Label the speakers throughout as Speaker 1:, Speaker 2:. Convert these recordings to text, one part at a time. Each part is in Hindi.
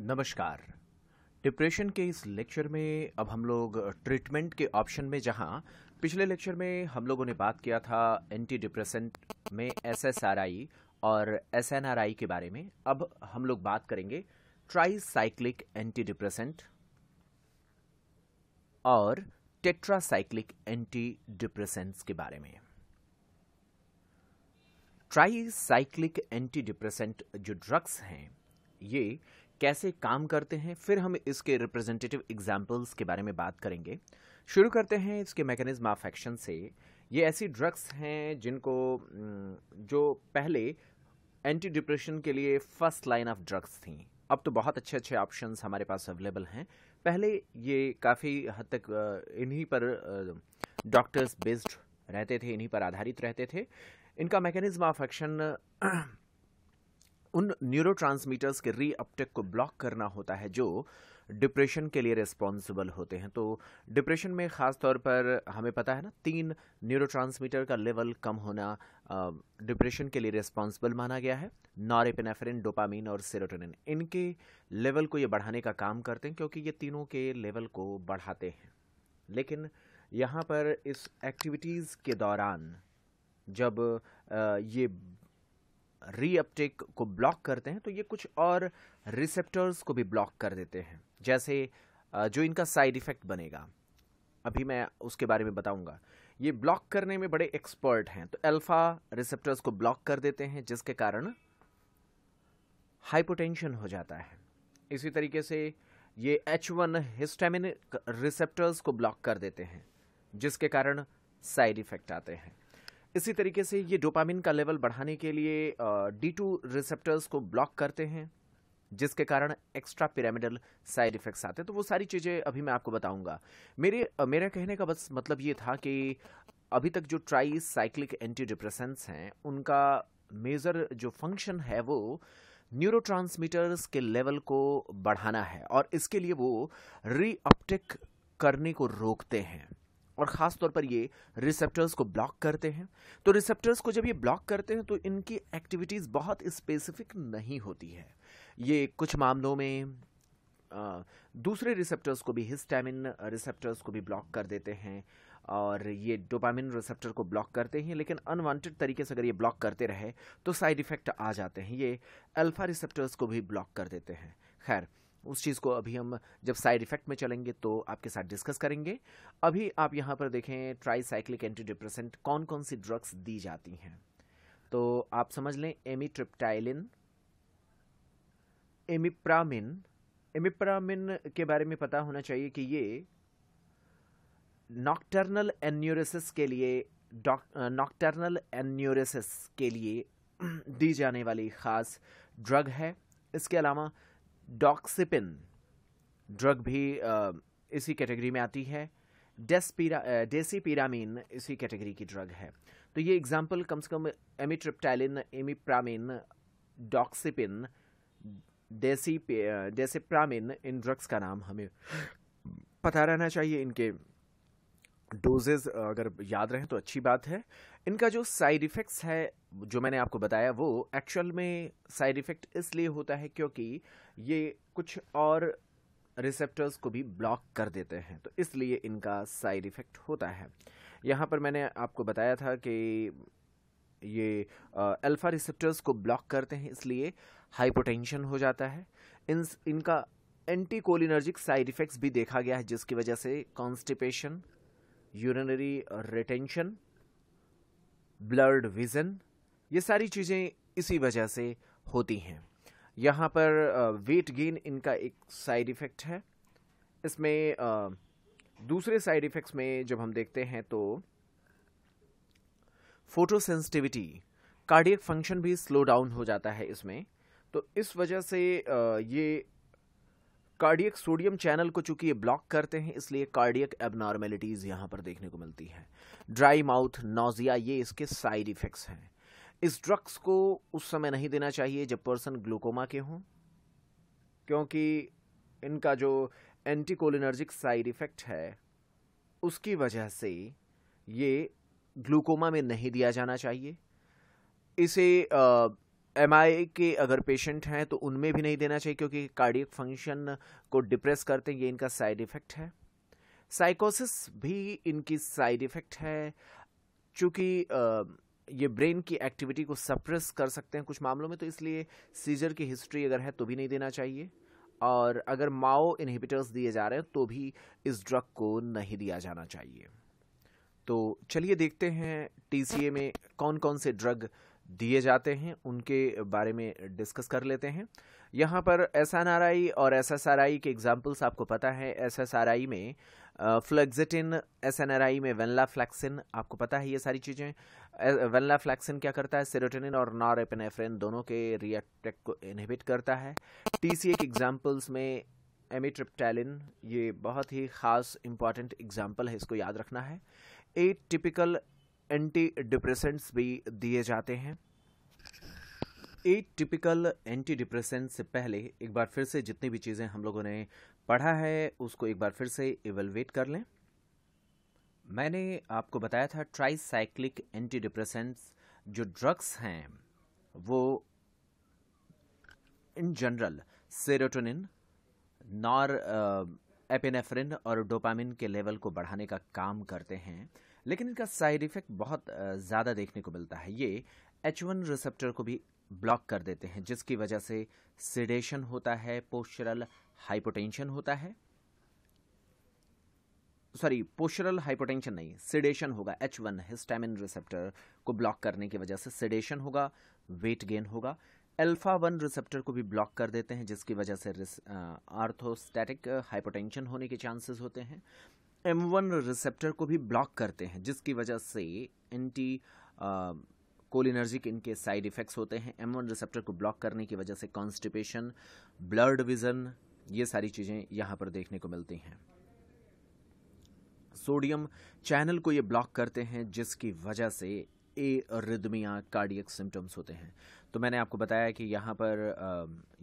Speaker 1: नमस्कार डिप्रेशन के इस लेक्चर में अब हम लोग ट्रीटमेंट के ऑप्शन में जहां पिछले लेक्चर में हम लोगों ने बात किया था एंटी डिप्रेसेंट में एसएसआरआई और एसएनआरआई के बारे में अब हम लोग बात करेंगे ट्राईसाइक्लिक एंटी डिप्रेसेंट और टेट्रासाइक्लिक एंटी डिप्रेसेंट्स के बारे में ट्राईसाइक्लिक एंटी डिप्रेसेंट जो ड्रग्स हैं ये कैसे काम करते हैं फिर हम इसके रिप्रेजेंटेटिव एग्जाम्पल्स के बारे में बात करेंगे शुरू करते हैं इसके मैकेनिज्म ऑफ एक्शन से ये ऐसी ड्रग्स हैं जिनको जो पहले एंटी डिप्रेशन के लिए फर्स्ट लाइन ऑफ ड्रग्स थी अब तो बहुत अच्छे अच्छे ऑप्शंस हमारे पास अवेलेबल हैं पहले ये काफ़ी हद तक इन्हीं पर डॉक्टर्स बेस्ड रहते थे इन्हीं पर आधारित रहते थे इनका मैकेनिज्म ऑफ एक्शन उन न्यूरो के री अपटेक को ब्लॉक करना होता है जो डिप्रेशन के लिए रिस्पॉन्सिबल होते हैं तो डिप्रेशन में ख़ास तौर पर हमें पता है ना तीन न्यूरो का लेवल कम होना डिप्रेशन के लिए रिस्पॉन्सिबल माना गया है नॉरेपेनाफ्रिन डोपामिन और सेरोटोनिन इनके लेवल को ये बढ़ाने का काम करते हैं क्योंकि ये तीनों के लेवल को बढ़ाते हैं लेकिन यहाँ पर इस एक्टिविटीज़ के दौरान जब ये रीअपटेक को ब्लॉक करते हैं तो ये कुछ और रिसेप्टर्स को भी ब्लॉक कर देते हैं जैसे जो इनका साइड इफ़ेक्ट बनेगा अभी मैं उसके बारे में बताऊंगा ये ब्लॉक करने में बड़े एक्सपर्ट हैं तो अल्फ़ा रिसेप्टर्स को ब्लॉक कर देते हैं जिसके कारण हाइपोटेंशन हो जाता है इसी तरीके से ये एच वन हिस्टेमिन रिसेप्टर्स को ब्लॉक कर देते हैं जिसके कारण साइड इफ़ेक्ट आते हैं इसी तरीके से ये डोपामिन का लेवल बढ़ाने के लिए डी टू रिसेप्टर्स को ब्लॉक करते हैं जिसके कारण एक्स्ट्रा पिरामिडल साइड इफेक्ट्स आते हैं तो वो सारी चीज़ें अभी मैं आपको बताऊंगा मेरे मेरा कहने का बस मतलब ये था कि अभी तक जो ट्राई साइक्लिक एंटी डिप्रेसेंट्स हैं उनका मेजर जो फंक्शन है वो न्यूरो के लेवल को बढ़ाना है और इसके लिए वो रीअपटेक करने को रोकते हैं और ख़ास तौर पर ये रिसेप्टर्स को ब्लॉक करते हैं तो रिसेप्टर्स को जब ये ब्लॉक करते हैं तो इनकी एक्टिविटीज़ बहुत स्पेसिफिक नहीं होती है ये कुछ मामलों में आ, दूसरे रिसेप्टर्स को भी हिस्टामिन रिसेप्टर्स को भी ब्लॉक कर देते हैं और ये डोपामिन रिसेप्टर को ब्लॉक करते हैं लेकिन अनवांटेड तरीके से अगर ये ब्लॉक करते रहे तो साइड इफ़ेक्ट आ जाते हैं ये अल्फ़ा रिसेप्टर्स को भी ब्लॉक कर देते हैं खैर उस चीज़ को अभी हम जब साइड इफेक्ट में चलेंगे तो आपके साथ डिस्कस करेंगे अभी आप यहाँ पर देखें ट्राई साइक्लिक एंटी डिप्रेसेंट कौन कौन सी ड्रग्स दी जाती हैं तो आप समझ लें एमी ट्रिप्टाइलिन एमिप्रामिन एमिप्रामिन के बारे में पता होना चाहिए कि ये नॉक्टर्नल एन्यूरेसिस के लिए नॉक्टर्नल एन्यूरेसिस के लिए दी जाने वाली ख़ास ड्रग है इसके अलावा डॉक्सिपिन ड्रग भी इसी कैटेगरी में आती है डेस्पीरा डेसी इसी कैटेगरी की ड्रग है तो ये एग्जाम्पल कम से कम एमिट्रिप्टैलिन एमिप्रामिन डॉक्सिपिन डेसी डेसिप्रामिन इन ड्रग्स का नाम हमें पता रहना चाहिए इनके डोजेज अगर याद रहें तो अच्छी बात है इनका जो साइड इफ़ेक्ट्स है जो मैंने आपको बताया वो एक्चुअल में साइड इफ़ेक्ट इसलिए होता है क्योंकि ये कुछ और रिसेप्टर्स को भी ब्लॉक कर देते हैं तो इसलिए इनका साइड इफ़ेक्ट होता है यहाँ पर मैंने आपको बताया था कि ये अल्फ़ा रिसेप्टर्स को ब्लॉक करते हैं इसलिए हाइपोटेंशन हो जाता है इन इनका एंटी कोलिनर्जिक साइड इफ़ेक्ट्स भी देखा गया है जिसकी वजह से constipation urinary retention blurred vision ये सारी चीज़ें इसी वजह से होती हैं यहाँ पर वेट गेन इनका एक साइड इफ़ेक्ट है इसमें दूसरे साइड इफ़ेक्ट्स में जब हम देखते हैं तो फोटोसेंसिटिविटी कार्डियक फंक्शन भी स्लो डाउन हो जाता है इसमें तो इस वजह से ये कार्डियक सोडियम चैनल को चूंकि ये ब्लॉक करते हैं इसलिए कार्डियक एबनॉर्मेलिटीज यहाँ पर देखने को मिलती है ड्राई माउथ नोजिया ये इसके साइड इफेक्ट्स हैं इस ड्रग्स को उस समय नहीं देना चाहिए जब पर्सन ग्लूकोमा के हों क्योंकि इनका जो एंटीकोलिनर्जिक साइड इफेक्ट है उसकी वजह से ये ग्लूकोमा में नहीं दिया जाना चाहिए इसे एम के अगर पेशेंट हैं तो उनमें भी नहीं देना चाहिए क्योंकि कार्डियक फंक्शन को डिप्रेस करते हैं ये इनका साइड इफ़ेक्ट है साइकोसिस भी इनकी साइड इफ़ेक्ट है चूँकि ये ब्रेन की एक्टिविटी को सप्रेस कर सकते हैं कुछ मामलों में तो इसलिए सीजर की हिस्ट्री अगर है तो भी नहीं देना चाहिए और अगर माओ इनहिबिटर्स दिए जा रहे हैं तो भी इस ड्रग को नहीं दिया जाना चाहिए तो चलिए देखते हैं टीसीए में कौन कौन से ड्रग दिए जाते हैं उनके बारे में डिस्कस कर लेते हैं यहाँ पर एस और एस के एग्जाम्पल्स आपको पता है एस में फ्लेक्सिटिन एस में वेनला फ्लैक्सिन आपको पता है ये सारी चीज़ें वेनला फ्लैक्सिन क्या करता है सेरोटोनिन और नॉरेपेनेफ्रेन दोनों के रिएक्टेक को इनहिबिट करता है टी के एग्जाम्पल्स में एमिट्रिप्टैलिन ये बहुत ही ख़ास इंपॉर्टेंट एग्जाम्पल है इसको याद रखना है ए टिपिकल एंटी डिप्रेसेंट्स भी दिए जाते हैं एक टिपिकल एंटी डिप्रेसेंट से पहले एक बार फिर से जितनी भी चीज़ें हम लोगों ने पढ़ा है उसको एक बार फिर से इवेलुएट कर लें मैंने आपको बताया था ट्राईसाइक्लिक एंटी डिप्रेसेंट्स जो ड्रग्स हैं वो in general serotonin norepinephrine और डोपामिन के लेवल को बढ़ाने का काम करते हैं लेकिन इनका साइड इफेक्ट बहुत ज़्यादा देखने को मिलता है ये एच वन रिसेप्टर को भी ब्लॉक कर देते हैं जिसकी वजह से सिडेशन होता है पोस्चरल हाइपोटेंशन होता है सॉरी पोस्चरल हाइपोटेंशन नहीं सिडेशन होगा एच वन हिस्टामिन रिसेप्टर को ब्लॉक करने की वजह से सिडेशन होगा वेट गेन होगा अल्फा वन रिसेप्टर को भी ब्लॉक कर देते हैं जिसकी वजह से आर्थोस्टैटिक हाइपोटेंशन होने के चांसेस होते हैं एम वन रिसेप्टर को भी ब्लॉक करते हैं जिसकी वजह से एंटी कोल के इनके साइड इफ़ेक्ट्स होते हैं एम वन रिसेप्टर को ब्लॉक करने की वजह से कॉन्स्टिपेशन ब्लड विजन ये सारी चीज़ें यहाँ पर देखने को मिलती हैं सोडियम चैनल को ये ब्लॉक करते हैं जिसकी वजह से ए रिदमिया कार्डियक सिम्टम्स होते हैं तो मैंने आपको बताया कि यहाँ पर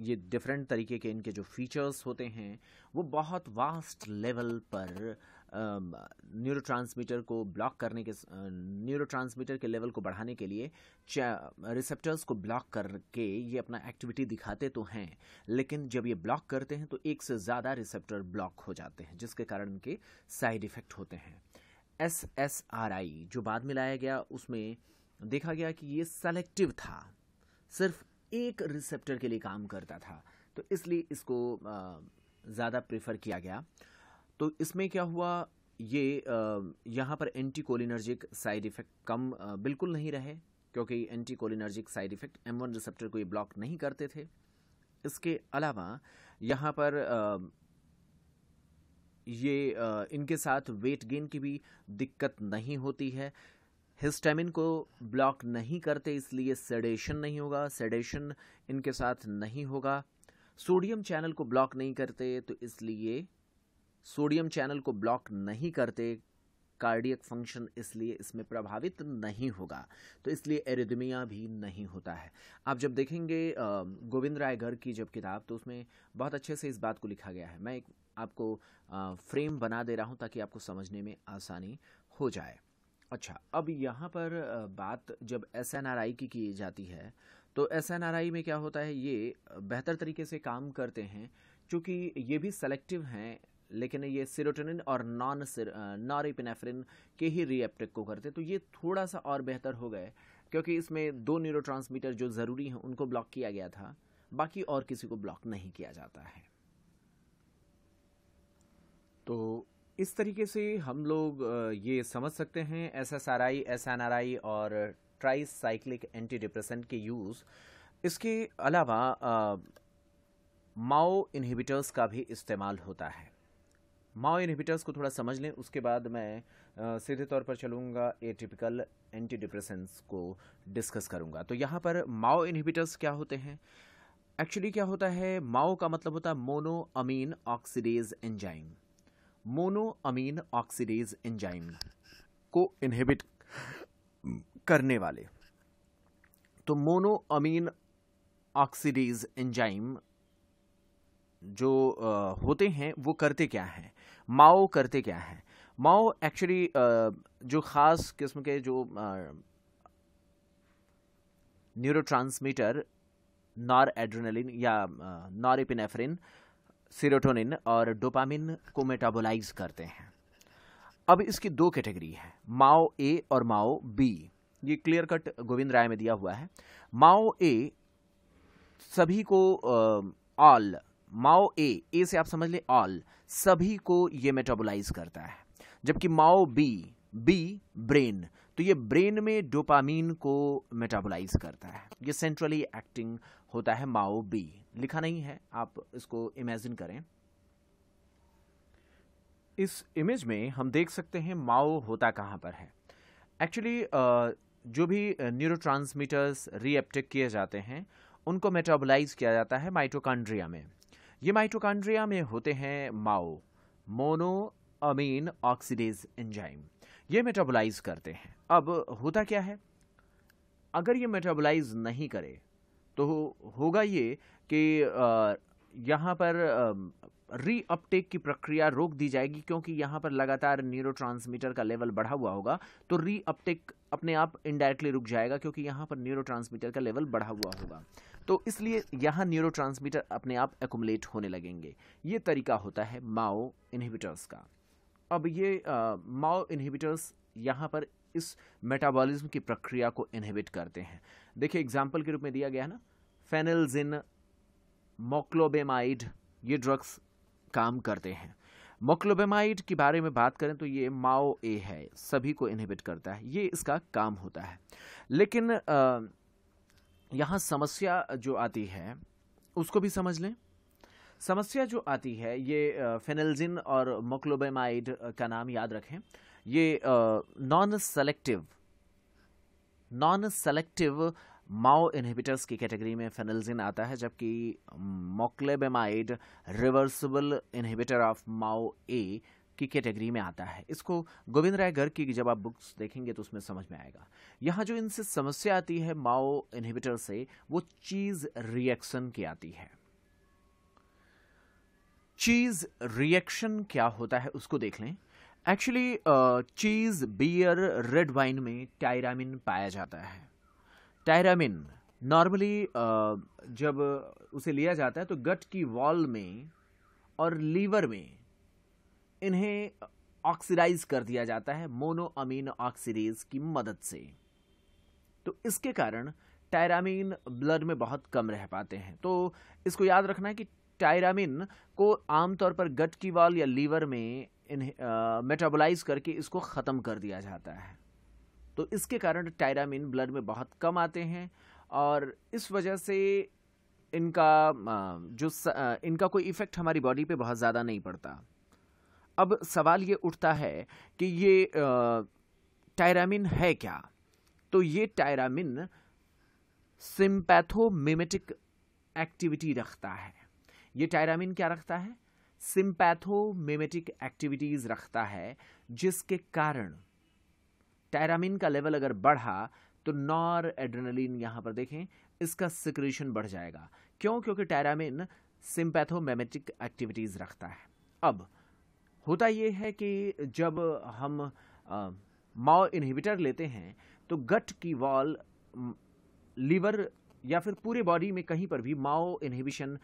Speaker 1: ये डिफरेंट तरीके के इनके जो फीचर्स होते हैं वो बहुत वास्ट लेवल पर ट्रांसमीटर को ब्लॉक करने के ट्रांसमीटर के लेवल को बढ़ाने के लिए रिसेप्टर्स को ब्लॉक करके ये अपना एक्टिविटी दिखाते तो हैं लेकिन जब ये ब्लॉक करते हैं तो एक से ज़्यादा रिसेप्टर ब्लॉक हो जाते हैं जिसके कारण उनके साइड इफ़ेक्ट होते हैं एस एस आर आई जो बाद में लाया गया उसमें देखा गया कि ये सेलेक्टिव था सिर्फ एक रिसेप्टर के लिए काम करता था तो इसलिए इसको ज़्यादा प्रेफर किया गया तो इसमें क्या हुआ ये यहाँ पर एंटी कोलिनर्जिक साइड इफेक्ट कम बिल्कुल नहीं रहे क्योंकि anticholinergic side effect M one receptor को ये ब्लॉक नहीं करते थे इसके अलावा यहाँ पर ये इनके साथ वेट गेन की भी दिक्कत नहीं होती है हिस्टामिन को ब्लॉक नहीं करते इसलिए सेडेशन नहीं होगा सेडेशन इनके साथ नहीं होगा सोडियम चैनल को ब्लॉक नहीं करते तो इसलिए सोडियम चैनल को ब्लॉक नहीं करते कार्डियक फंक्शन इसलिए इसमें प्रभावित नहीं होगा तो इसलिए एरिदमिया भी नहीं होता है आप जब देखेंगे गोविंद घर की जब किताब तो उसमें बहुत अच्छे से इस बात को लिखा गया है मैं एक आपको फ्रेम बना दे रहा हूँ ताकि आपको समझने में आसानी हो जाए अच्छा अब यहाँ पर बात जब एस की की जाती है तो एस में क्या होता है ये बेहतर तरीके से काम करते हैं क्योंकि ये भी सेलेक्टिव हैं लेकिन ये सीरोटोनिन और नॉन नॉरिपिनेफ्रिन के ही रीएप्टिक को करते तो ये थोड़ा सा और बेहतर हो गए क्योंकि इसमें दो न्यूरो जो ज़रूरी हैं उनको ब्लॉक किया गया था बाकी और किसी को ब्लॉक नहीं किया जाता है तो इस तरीके से हम लोग ये समझ सकते हैं S S R I S N R I और ट्राई साइक्लिक एंटी डिप्रेसेंट के यूज़ इसके अलावा माओ इन्हीबिटर्स का भी इस्तेमाल होता है माओ इनहिबिटर्स को थोड़ा समझ लें उसके बाद मैं आ, सीधे तौर पर चलूँगा ए टिपिकल एंटी डिप्रेसेंस को डिस्कस करूँगा तो यहाँ पर माओ इनहिबिटर्स क्या होते हैं एक्चुअली क्या होता है माओ का मतलब होता है monoamine oxidase enzyme monoamine oxidase enzyme को इनहिबिट करने वाले तो मोनो अमीन ऑक्सीडेज एंजाइम जो आ, होते हैं वो करते क्या हैं माओ करते क्या हैं माओ एक्चुअली जो ख़ास किस्म के जो न्यूरो ट्रांसमीटर नॉर एड्रेनलिन या नॉरिपिनेफ्रिन सीरोटोनिन और डोपामिन को मेटाबोलाइज करते हैं अब इसकी दो कैटेगरी है माओ ए और माओ बी ये क्लियर कट गोविंद राय में दिया हुआ है माओ ए सभी को ऑल माओ ए ए से आप समझ लें ऑल सभी को ये मेटाबोलाइज करता है जबकि माओ बी बी ब्रेन तो ये ब्रेन में डोपामीन को मेटाबोलाइज करता है ये सेंट्रली एक्टिंग होता है माओ बी लिखा नहीं है आप इसको इमेजिन करें इस इमेज में हम देख सकते हैं माओ होता कहाँ पर है एक्चुअली जो भी न्यूरोट्रांसमीटर्स रीएप्टिक किए जाते हैं उनको मेटाबोलाइज किया जाता है माइटोकॉन्ड्रिया में ये माइटोकांड्रिया में होते हैं MAO monoamine oxidase enzyme ये मेटाबोलाइज करते हैं अब होता क्या है अगर ये मेटाबोलाइज नहीं करे तो हो, होगा ये कि यहाँ पर रीअपटेक की प्रक्रिया रोक दी जाएगी क्योंकि यहाँ पर लगातार न्यूरो का लेवल बढ़ा हुआ होगा तो रीअपटेक अपने आप इनडायरेक्टली रुक जाएगा क्योंकि यहाँ पर न्यूरो का लेवल बढ़ा हुआ होगा तो इसलिए यहाँ न्यूरो अपने आप एकुमलेट होने लगेंगे ये तरीका होता है माओ इनहिबिटर्स का अब ये माओ इनहिबिटर्स यहाँ पर इस मेटाबॉलिज्म की प्रक्रिया को इनहिबिट करते हैं देखिए एग्जाम्पल के रूप में दिया गया है ना फेनलजिन मोक्लोबेमाइड ये ड्रग्स काम करते हैं मोक्लोबेमाइड के बारे में बात करें तो ये माओ ए है सभी को इनहिबिट करता है ये इसका काम होता है लेकिन आ, यहाँ समस्या जो आती है उसको भी समझ लें समस्या जो आती है ये फेनेल्जिन और मोक्लोबेमाइड का नाम याद रखें ये non selective non selective MAO inhibitors की कैटेगरी में फेनलजिन आता है जबकि moclobemide reversible inhibitor of MAO A की कैटेगरी में आता है इसको गोविंद राय गर्ग की जब आप बुक्स देखेंगे तो उसमें समझ में आएगा यहाँ जो इनसे समस्या आती है माओ इनहिबिटर से वो चीज रिएक्शन की आती है चीज रिएक्शन क्या होता है उसको देख लें actually cheese beer red wine में टायरामिन पाया जाता है टायरामिन नॉर्मली जब उसे लिया जाता है तो गट की वॉल में और लीवर में इन्हें ऑक्सीडाइज कर दिया जाता है मोनो अमीन ऑक्सीडेज की मदद से तो इसके कारण टायरामीन ब्लड में बहुत कम रह पाते हैं तो इसको याद रखना है कि टायरामिन को आमतौर पर गट की वाल या लीवर में इन्हें मेटाबोलाइज करके इसको ख़त्म कर दिया जाता है तो इसके कारण टायरामिन ब्लड में बहुत कम आते हैं और इस वजह से इनका जो इनका कोई इफ़ेक्ट हमारी बॉडी पे बहुत ज़्यादा नहीं पड़ता अब सवाल ये उठता है कि ये टायरामिन है क्या तो ये टायरामिन सिंपैथोमिमेटिक एक्टिविटी रखता है ये टायरामिन क्या रखता है सिंपैथोमिमेटिक एक्टिविटीज़ रखता है जिसके कारण टायरामिन का लेवल अगर बढ़ा तो नॉर एड्रेनलिन यहां पर देखें इसका सिक्रेशन बढ़ जाएगा क्यों क्योंकि टायरामिन सिंपैथोमेमेटिक एक्टिविटीज़ रखता है अब होता ये है कि जब हम माओ इनहिबिटर लेते हैं तो गट की वॉल लीवर या फिर पूरे बॉडी में कहीं पर भी माओ इनहिबिशन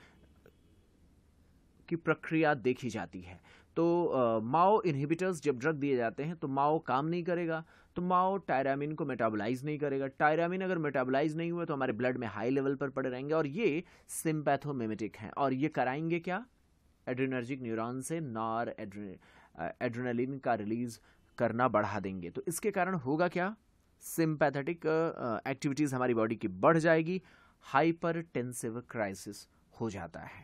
Speaker 1: की प्रक्रिया देखी जाती है तो माओ इनहिबिटर्स जब ड्रग दिए जाते हैं तो माओ काम नहीं करेगा तो माओ टायरामिन को मेटाबोलाइज नहीं करेगा टायरामिन अगर मेटाबोलाइज नहीं हुआ तो हमारे ब्लड में हाई लेवल पर पड़े रहेंगे और ये सिम्पैथोमिमेटिक हैं और ये कराएंगे क्या एड्रेनर्जिक न्यूरॉन से नॉर एड्रेनलिन का रिलीज करना बढ़ा देंगे तो इसके कारण होगा क्या सिंपैथेटिक एक्टिविटीज़ हमारी बॉडी की बढ़ जाएगी टेंसिव क्राइसिस हो जाता है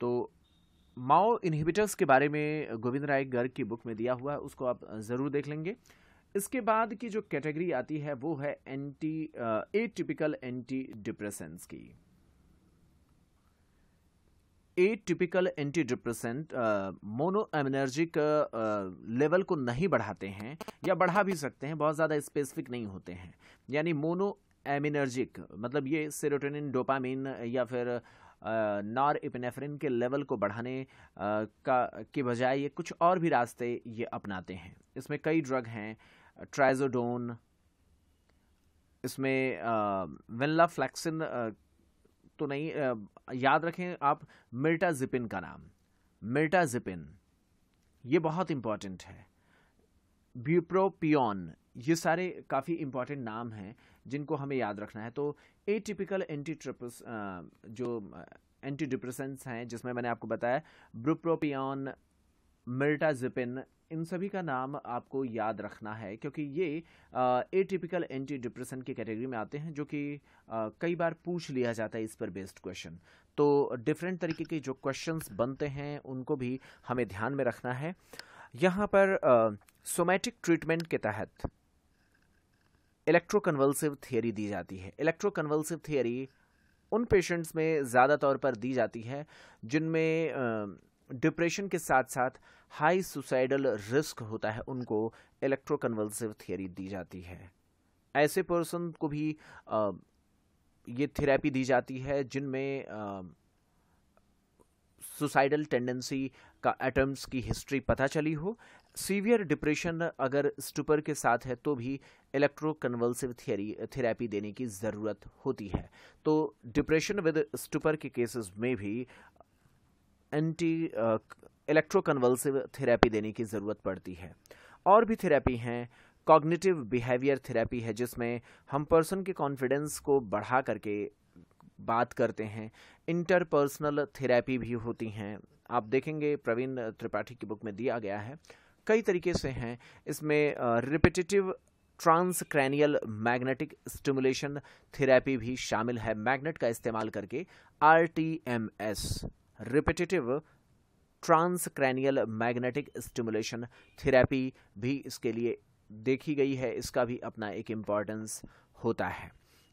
Speaker 1: तो माओ इनहिबिटर्स के बारे में गोविंद राय गर्ग की बुक में दिया हुआ है उसको आप ज़रूर देख लेंगे इसके बाद की जो कैटेगरी आती है वो है anti atypical antidepressants की atypical depressant monoaminergic level को नहीं बढ़ाते हैं या बढ़ा भी सकते हैं बहुत ज़्यादा स्पेसिफिक नहीं होते हैं यानी मोनो एमिनर्जिक मतलब ये सेरोटोनिन डोपामिन या फिर नॉर uh, इपिनेफ्रिन के लेवल को बढ़ाने uh, का के बजाय ये कुछ और भी रास्ते ये अपनाते हैं इसमें कई ड्रग हैं ट्राइजोडोन इसमें वेल्ला uh, फ्लैक्सिन तो नहीं याद रखें आप मिर्टा जिपिन का नाम मिर्टा जिपिन ये बहुत इम्पॉर्टेंट है ब्यूप्रोपियन ये सारे काफ़ी इम्पॉर्टेंट नाम हैं जिनको हमें याद रखना है तो ए टिपिकल एंटी ट्रिपस जो एंटी डिप्रेसेंट्स हैं जिसमें मैंने आपको बताया ब्रुप्रोपियन मिल्टाजिपिन इन सभी का नाम आपको याद रखना है क्योंकि ये ए टिपिकल एंटी डिप्रेशन की कैटेगरी में आते हैं जो कि कई बार पूछ लिया जाता है इस पर बेस्ड क्वेश्चन तो डिफरेंट तरीके के जो क्वेश्चंस बनते हैं उनको भी हमें ध्यान में रखना है यहाँ पर सोमैटिक ट्रीटमेंट के तहत इलेक्ट्रोकन्वल्सिव थियरी दी जाती है इलेक्ट्रोकन्वल्सिव थियरी उन पेशेंट्स में ज़्यादा तौर पर दी जाती है जिनमें डिप्रेशन के साथ साथ हाई सुसाइडल रिस्क होता है उनको इलेक्ट्रोकन्वल्सिव थियरी दी जाती है ऐसे पर्सन को भी आ, ये थेरेपी दी जाती है जिनमें सुसाइडल टेंडेंसी का एटम्स की हिस्ट्री पता चली हो सीवियर डिप्रेशन अगर स्टूपर के साथ है तो भी इलेक्ट्रोकन्वल्सिव थियरी थेरेपी देने की ज़रूरत होती है तो डिप्रेशन विद स्टूपर के केसेस में भी एंटी इलेक्ट्रोकन्वल्सिव थेरेपी देने की ज़रूरत पड़ती है और भी थेरेपी हैं कॉग्निटिव बिहेवियर थेरेपी है जिसमें हम पर्सन के कॉन्फिडेंस को बढ़ा करके बात करते हैं इंटरपर्सनल थेरेपी भी होती हैं आप देखेंगे प्रवीण त्रिपाठी की बुक में दिया गया है कई तरीके से हैं इसमें repetitive transcranial magnetic stimulation therapy भी शामिल है मैग्नेट का इस्तेमाल करके R T M S repetitive transcranial magnetic stimulation therapy भी इसके लिए देखी गई है इसका भी अपना एक इम्पॉर्टेंस होता है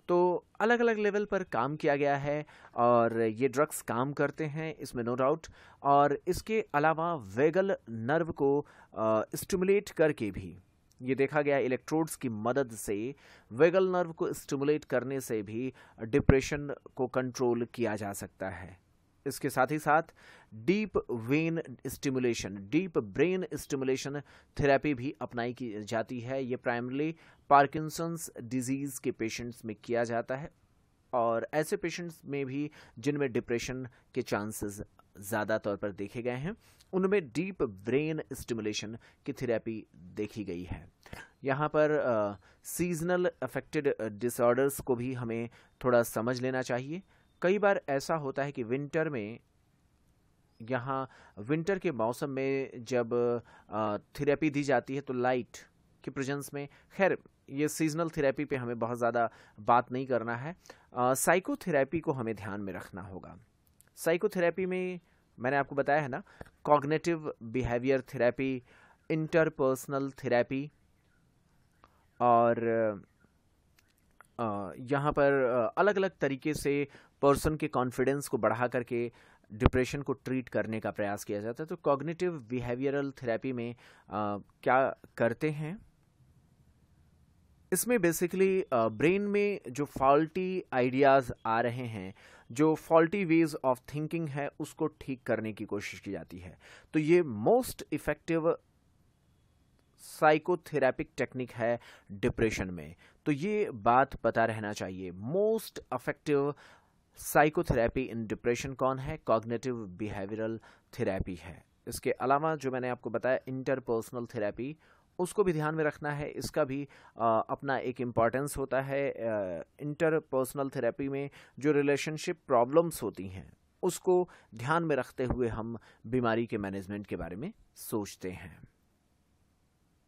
Speaker 1: तो अलग अलग लेवल पर काम किया गया है और ये ड्रग्स काम करते हैं इसमें नो डाउट और इसके अलावा वेगल नर्व को स्टिमुलेट करके भी ये देखा गया इलेक्ट्रोड्स की मदद से वेगल नर्व को स्टिमुलेट करने से भी डिप्रेशन को कंट्रोल किया जा सकता है इसके साथ ही साथ deep vein stimulation deep brain stimulation therapy भी अपनाई की जाती है ये प्राइमरली पार्किंसंस डिजीज़ के पेशेंट्स में किया जाता है और ऐसे पेशेंट्स में भी जिनमें डिप्रेशन के चांसेस ज़्यादा तौर पर देखे गए हैं उनमें डीप ब्रेन स्टिमुलेशन की थेरेपी देखी गई है यहाँ पर सीजनल अफेक्टेड डिसऑर्डर्स को भी हमें थोड़ा समझ लेना चाहिए कई बार ऐसा होता है कि विंटर में यहाँ विंटर के मौसम में जब थेरेपी दी जाती है तो लाइट के प्रजेंस में खैर ये सीजनल थेरेपी पे हमें बहुत ज़्यादा बात नहीं करना है साइकोथेरेपी को हमें ध्यान में रखना होगा साइकोथेरेपी में मैंने आपको बताया है ना cognitive behaviour therapy interpersonal therapy और यहाँ पर अलग अलग तरीके से पर्सन के कॉन्फिडेंस को बढ़ा करके डिप्रेशन को ट्रीट करने का प्रयास किया जाता है तो कॉग्निटिव बिहेवियरल थेरेपी में आ, क्या करते हैं इसमें बेसिकली ब्रेन में जो फॉल्टी आइडियाज़ आ रहे हैं जो फॉल्टी वेज ऑफ थिंकिंग है उसको ठीक करने की कोशिश की जाती है तो ये मोस्ट इफ़ेक्टिव साइकोथेरापिक टेक्निक है डिप्रेशन में तो ये बात पता रहना चाहिए most affective psychotherapy in depression कौन है कॉग्नेटिव बिहेवियरल थेरेपी है इसके अलावा जो मैंने आपको बताया इंटरपर्सनल थेरेपी उसको भी ध्यान में रखना है इसका भी आ, अपना एक इम्पॉर्टेंस होता है इंटरपर्सनल थेरेपी में जो रिलेशनशिप प्रॉब्लम्स होती हैं उसको ध्यान में रखते हुए हम बीमारी के मैनेजमेंट के बारे में सोचते हैं